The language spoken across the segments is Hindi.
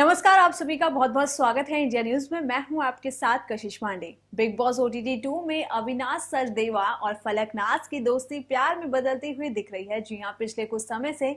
नमस्कार आप सभी का बहुत बहुत स्वागत है इंडिया न्यूज में मैं हूं आपके साथ कशिश पांडे बिग बॉस ओटीटी टू में अविनाश सरदेवा और फलकनाथ की दोस्ती प्यार में बदलती हुई दिख रही है जी हाँ पिछले कुछ समय से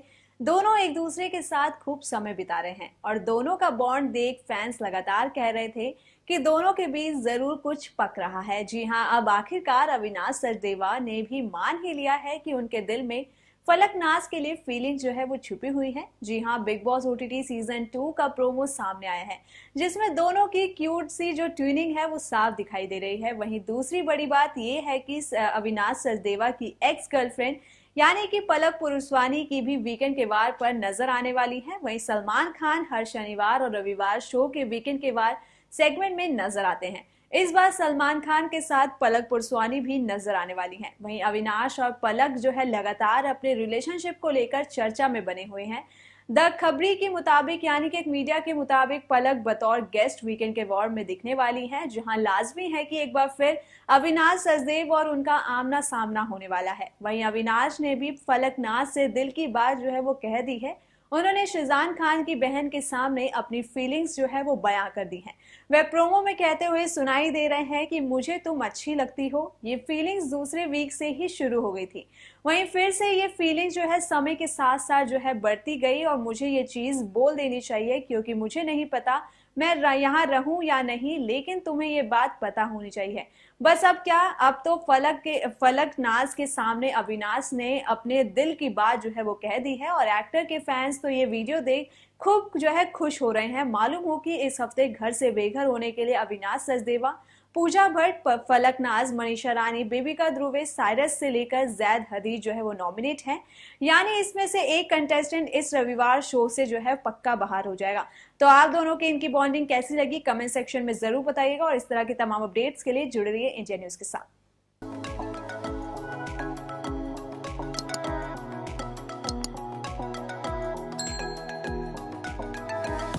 दोनों एक दूसरे के साथ खूब समय बिता रहे हैं और दोनों का बॉन्ड देख फैंस लगातार कह रहे थे कि दोनों के बीच जरूर कुछ पक रहा है जी हाँ अब आखिरकार अविनाश सरदेवा ने भी मान ही लिया है कि उनके दिल में फलक नाज के लिए फीलिंग जो है वो छुपी हुई है जी हाँ Bigg Boss OTT season two का प्रोमो सामने आया है जिसमें दोनों की क्यूट सी जो ट्यूनिंग है वो साफ दिखाई दे रही है वहीं दूसरी बड़ी बात ये है कि अविनाश सचदेवा की एक्स गर्लफ्रेंड यानी कि पलक पुरुषवानी की भी वीकेंड के वार पर नजर आने वाली है वहीं सलमान खान हर शनिवार और रविवार शो के वीकेंड के वार सेगमेंट में नजर आते हैं इस बार सलमान खान के साथ पलक पुरस्वानी भी नजर आने वाली हैं वहीं अविनाश और पलक जो है लगातार अपने रिलेशनशिप को लेकर चर्चा में बने हुए हैं द खबरी के मुताबिक यानी कि एक मीडिया के मुताबिक पलक बतौर गेस्ट वीकेंड के वॉर में दिखने वाली हैं जहां लाजमी है कि एक बार फिर अविनाश सचदेव और उनका आमना सामना होने वाला है वहीं अविनाश ने भी फलकनाथ से दिल की बात जो है वो कह दी है उन्होंने शिजान खान की बहन के सामने अपनी फीलिंग्स जो है वो बयां कर दी हैं वह प्रोमो में कहते हुए सुनाई दे रहे हैं कि मुझे तुम अच्छी लगती हो ये फीलिंग्स दूसरे वीक से ही शुरू हो गई थी वहीं फिर से ये फीलिंग्स जो है समय के साथ साथ जो है बढ़ती गई और मुझे ये चीज़ बोल देनी चाहिए क्योंकि मुझे नहीं पता मैं यहाँ रहूं या नहीं लेकिन तुम्हें ये बात पता होनी चाहिए बस अब क्या अब तो फलक के फलक नाज के सामने अविनाश ने अपने दिल की बात जो है वो कह दी है और एक्टर के फैंस तो ये वीडियो देख खूब जो है खुश हो रहे हैं मालूम हो कि इस हफ्ते घर से बेघर होने के लिए अविनाश सचदेवा पूजा भट्ट फलकनाज मनीषा रानी बेबिका ध्रुवे साइरस से लेकर जैद हदी जो है वो नॉमिनेट हैं यानी इसमें से एक कंटेस्टेंट इस रविवार शो से जो है पक्का बाहर हो जाएगा तो आप दोनों की इनकी बॉन्डिंग कैसी लगी कमेंट सेक्शन में जरूर बताइएगा और इस तरह के तमाम अपडेट्स के लिए जुड़े रहिए इंडिया न्यूज के साथ